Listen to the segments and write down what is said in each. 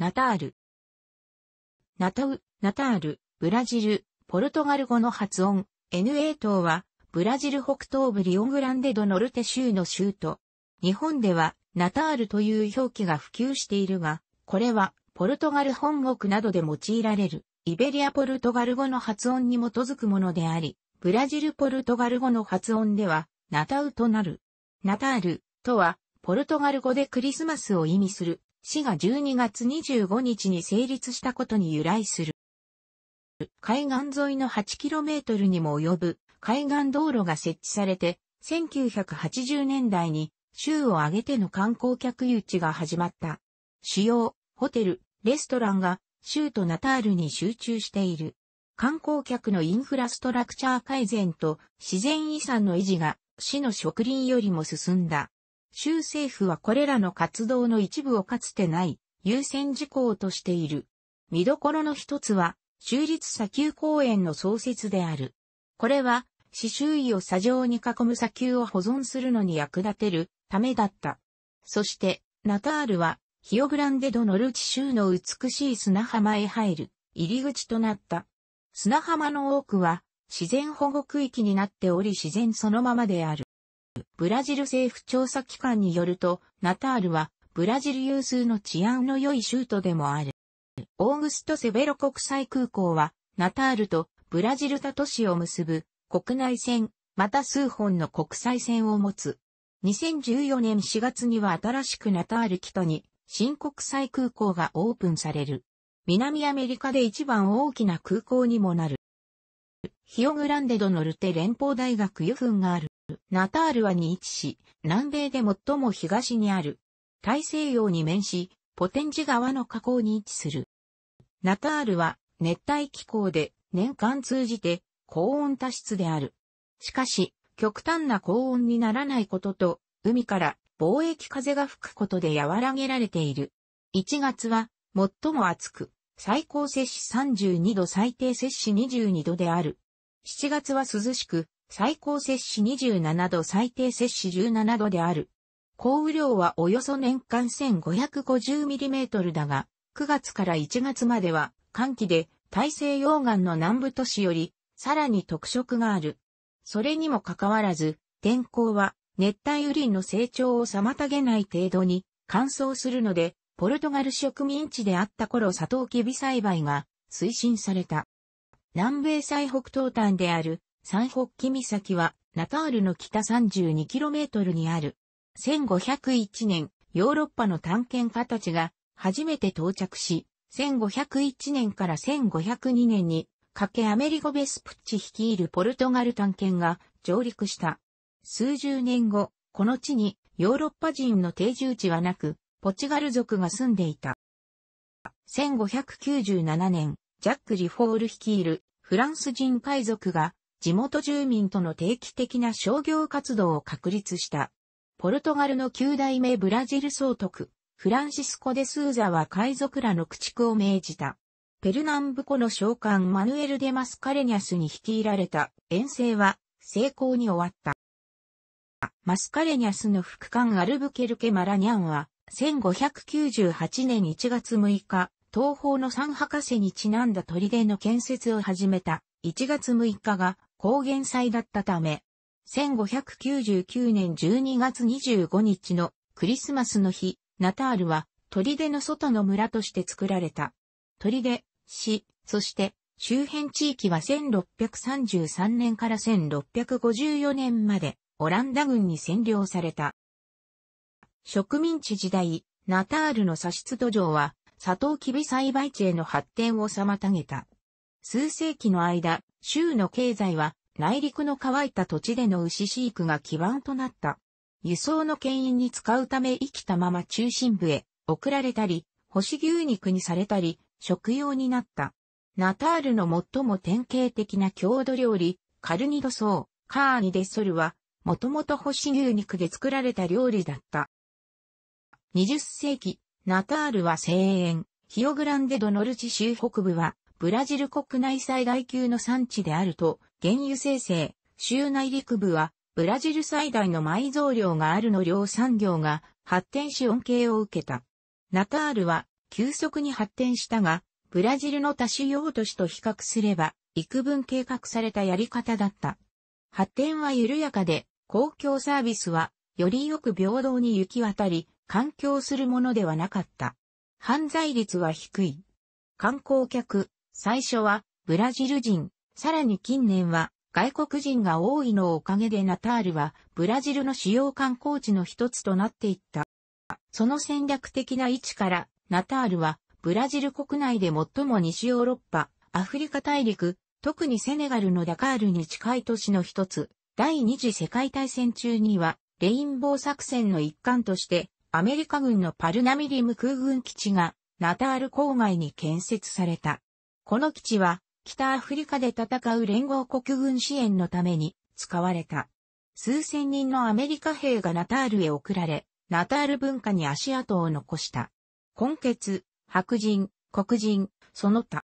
ナタール。ナタウ、ナタール、ブラジル、ポルトガル語の発音、NA 島は、ブラジル北東部リオングランデドノルテ州の州都。日本では、ナタールという表記が普及しているが、これは、ポルトガル本国などで用いられる、イベリアポルトガル語の発音に基づくものであり、ブラジルポルトガル語の発音では、ナタウとなる。ナタールとは、ポルトガル語でクリスマスを意味する市が12月25日に成立したことに由来する。海岸沿いの 8km にも及ぶ海岸道路が設置されて、1980年代に州を挙げての観光客誘致が始まった。主要、ホテル、レストランが州とナタールに集中している。観光客のインフラストラクチャー改善と自然遺産の維持が市の植林よりも進んだ。州政府はこれらの活動の一部をかつてない優先事項としている。見どころの一つは、州立砂丘公園の創設である。これは、市周囲を砂上に囲む砂丘を保存するのに役立てるためだった。そして、ナタールは、ヒオグランデドノルチ州の美しい砂浜へ入る入り口となった。砂浜の多くは自然保護区域になっており自然そのままである。ブラジル政府調査機関によると、ナタールはブラジル有数の治安の良い州都でもある。オーグスト・セベロ国際空港は、ナタールとブラジル他都市を結ぶ国内線、また数本の国際線を持つ。2014年4月には新しくナタール北に新国際空港がオープンされる。南アメリカで一番大きな空港にもなる。ヒオグランデドノルテ連邦大学ユフンがある。ナタールはに位置し、南米で最も東にある。大西洋に面し、ポテンジ川の河口に位置する。ナタールは熱帯気候で年間通じて高温多湿である。しかし、極端な高温にならないことと、海から貿易風が吹くことで和らげられている。1月は最も暑く、最高摂氏32度最低摂氏22度である。7月は涼しく、最高摂氏27度最低摂氏17度である。降雨量はおよそ年間 1550mm だが、9月から1月までは寒気で大西洋岸の南部都市よりさらに特色がある。それにもかかわらず、天候は熱帯雨林の成長を妨げない程度に乾燥するので、ポルトガル植民地であった頃サトウキビ栽培が推進された。南米最北東端である三ッキ岬は、ナタールの北 32km にある。1501年、ヨーロッパの探検家たちが初めて到着し、1501年から1502年に、かけアメリゴ・ベスプッチ率いるポルトガル探検が上陸した。数十年後、この地にヨーロッパ人の定住地はなく、ポチガル族が住んでいた。1597年、ジャック・リフォール率いるフランス人海賊が地元住民との定期的な商業活動を確立した。ポルトガルの9代目ブラジル総督、フランシスコ・デ・スーザは海賊らの駆逐を命じた。ペルナンブコの召喚マヌエル・デ・マスカレニャスに率いられた遠征は成功に終わった。マスカレニャスの副官アルブケルケ・マラニャンは1598年1月6日、東方の三博士にちなんだ砦の建設を始めた1月6日が高原祭だったため、1599年12月25日のクリスマスの日、ナタールは砦の外の村として作られた。砦、市、そして周辺地域は1633年から1654年までオランダ軍に占領された。植民地時代、ナタールの砂質土壌は、サトウキビ栽培地への発展を妨げた。数世紀の間、州の経済は内陸の乾いた土地での牛飼育が基盤となった。輸送の牽引に使うため生きたまま中心部へ送られたり、干し牛肉にされたり、食用になった。ナタールの最も典型的な郷土料理、カルニドソー、カーニデソルは、もともと干し牛肉で作られた料理だった。20世紀、ナタールは西園、ヒオグランデドノルチ州北部は、ブラジル国内最大級の産地であると、原油生成、州内陸部は、ブラジル最大の埋蔵量があるの量産業が発展し恩恵を受けた。ナタールは急速に発展したが、ブラジルの多種用都市と比較すれば、幾分計画されたやり方だった。発展は緩やかで、公共サービスは、よりよく平等に行き渡り、環境するものではなかった。犯罪率は低い。観光客、最初はブラジル人、さらに近年は外国人が多いのおかげでナタールはブラジルの主要観光地の一つとなっていった。その戦略的な位置からナタールはブラジル国内で最も西ヨーロッパ、アフリカ大陸、特にセネガルのダカールに近い都市の一つ、第二次世界大戦中にはレインボー作戦の一環としてアメリカ軍のパルナミリム空軍基地がナタール郊外に建設された。この基地は、北アフリカで戦う連合国軍支援のために使われた。数千人のアメリカ兵がナタールへ送られ、ナタール文化に足跡を残した。根血、白人、黒人、その他。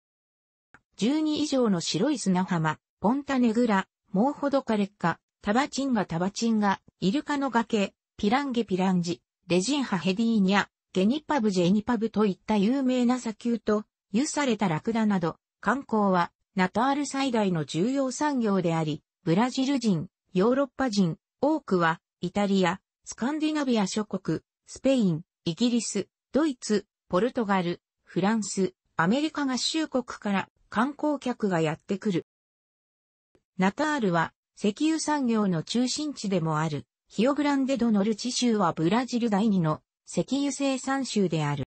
12以上の白い砂浜、ポンタネグラ、モーホドカレッカ、タバチンガタバチンガ、イルカの崖、ピランゲピランジ、レジンハヘディーニャ、ゲニパブジェニパブといった有名な砂丘と輸されたラクダなど、観光はナタール最大の重要産業であり、ブラジル人、ヨーロッパ人、多くは、イタリア、スカンディナビア諸国、スペイン、イギリス、ドイツ、ポルトガル、フランス、アメリカ合衆国から観光客がやってくる。ナタールは石油産業の中心地でもあるヒオグランデドノルチ州はブラジル第二の石油生産州である。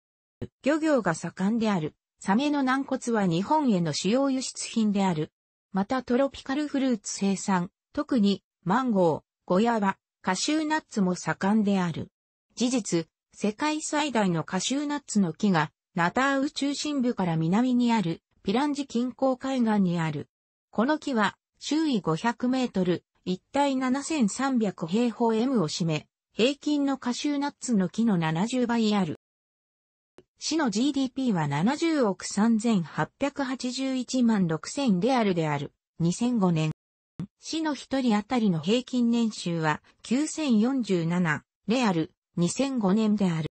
漁業が盛んである。サメの軟骨は日本への主要輸出品である。またトロピカルフルーツ生産、特にマンゴー、ゴヤはカシューナッツも盛んである。事実、世界最大のカシューナッツの木が、ナターウ中心部から南にあるピランジ近郊海岸にある。この木は周囲500メートル、一帯7300平方 M を占め、平均のカシューナッツの木の70倍ある。市の GDP は70億3881万6000レアルである。2005年。市の一人当たりの平均年収は9047レアル。2005年である。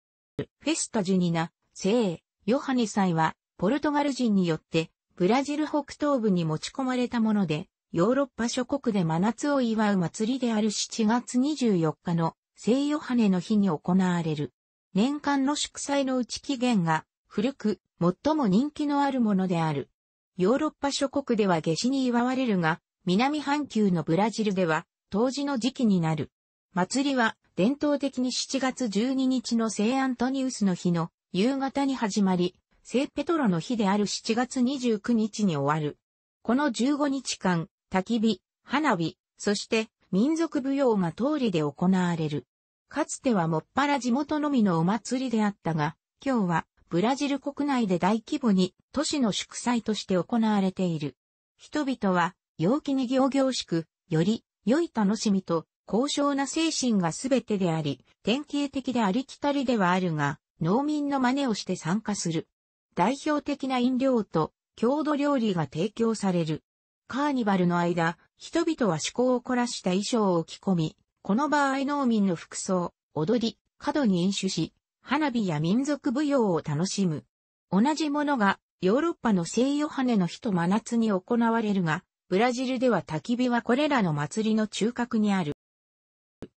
フェスタ・ジュニナ、聖、ヨハネ祭は、ポルトガル人によって、ブラジル北東部に持ち込まれたもので、ヨーロッパ諸国で真夏を祝う祭りである7月24日の聖ヨハネの日に行われる。年間の祝祭のうち期限が古く最も人気のあるものである。ヨーロッパ諸国では夏至に祝われるが、南半球のブラジルでは冬至の時期になる。祭りは伝統的に7月12日の聖アントニウスの日の夕方に始まり、聖ペトロの日である7月29日に終わる。この15日間、焚き火、花火、そして民族舞踊が通りで行われる。かつてはもっぱら地元のみのお祭りであったが、今日はブラジル国内で大規模に都市の祝祭として行われている。人々は陽気に行々しく、より良い楽しみと高尚な精神が全てであり、典型的でありきたりではあるが、農民の真似をして参加する。代表的な飲料と郷土料理が提供される。カーニバルの間、人々は趣向を凝らした衣装を着込み、この場合農民の服装、踊り、角に飲酒し、花火や民族舞踊を楽しむ。同じものがヨーロッパの聖ヨハネの日と真夏に行われるが、ブラジルでは焚き火はこれらの祭りの中核にある。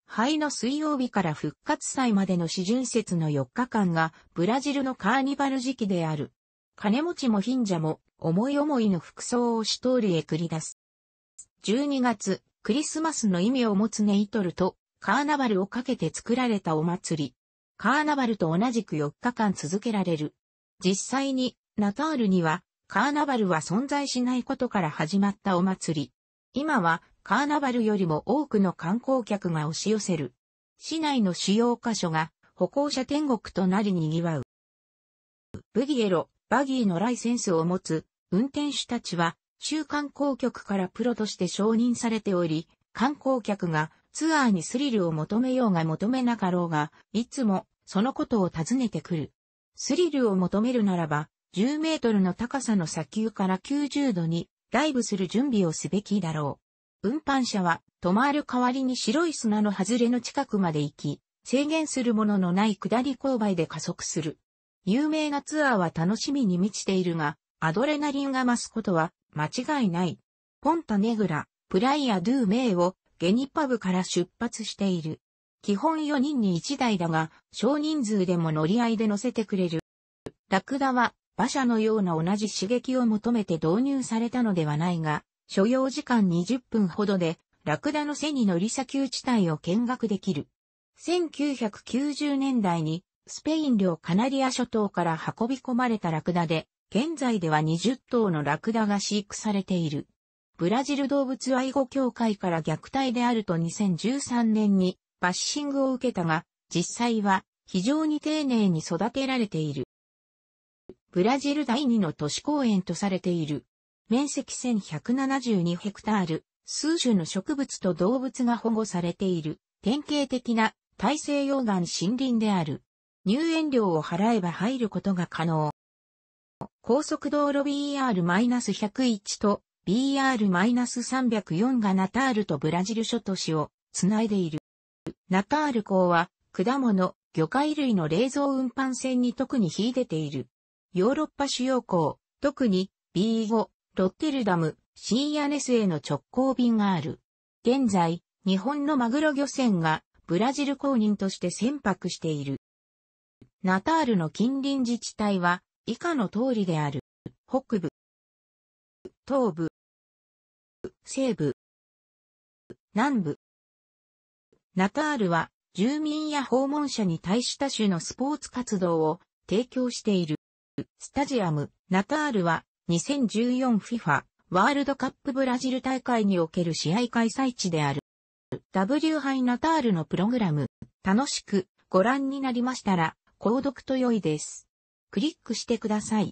灰の水曜日から復活祭までの四巡節の4日間がブラジルのカーニバル時期である。金持ちも貧者も思い思いの服装をシュトールへ繰り出す。12月、クリスマスの意味を持つネイトルとカーナバルをかけて作られたお祭り。カーナバルと同じく4日間続けられる。実際にナタールにはカーナバルは存在しないことから始まったお祭り。今はカーナバルよりも多くの観光客が押し寄せる。市内の主要箇所が歩行者天国となり賑わう。ブギエロ、バギーのライセンスを持つ運転手たちは州観光局からプロとして承認されており、観光客がツアーにスリルを求めようが求めなかろうが、いつもそのことを尋ねてくる。スリルを求めるならば、10メートルの高さの砂丘から90度にダイブする準備をすべきだろう。運搬車は止まる代わりに白い砂の外れの近くまで行き、制限するもののない下り勾配で加速する。有名なツアーは楽しみに満ちているが、アドレナリンが増すことは間違いない。ポンタネグラ、プライアドゥメイをゲニパブから出発している。基本4人に1台だが、少人数でも乗り合いで乗せてくれる。ラクダは馬車のような同じ刺激を求めて導入されたのではないが、所要時間20分ほどで、ラクダの背に乗り砂丘地帯を見学できる。1990年代にスペイン領カナリア諸島から運び込まれたラクダで、現在では20頭のラクダが飼育されている。ブラジル動物愛護協会から虐待であると2013年にバッシングを受けたが、実際は非常に丁寧に育てられている。ブラジル第二の都市公園とされている。面積1172ヘクタール、数種の植物と動物が保護されている、典型的な大西洋岸森林である。入園料を払えば入ることが可能。高速道路 BR-101 と BR-304 がナタールとブラジル諸都市をつないでいる。ナタール港は果物、魚介類の冷蔵運搬船に特に秀でている。ヨーロッパ主要港、特に B5、ロッテルダム、シーアネスへの直行便がある。現在、日本のマグロ漁船がブラジル公認として船舶している。ナタールの近隣自治体は以下の通りである。北部、東部、西部、南部。ナタールは住民や訪問者に対した種のスポーツ活動を提供している。スタジアム、ナタールは 2014FIFA ワールドカップブラジル大会における試合開催地である。W 杯ナタールのプログラム、楽しくご覧になりましたら、購読と良いです。クリックしてください。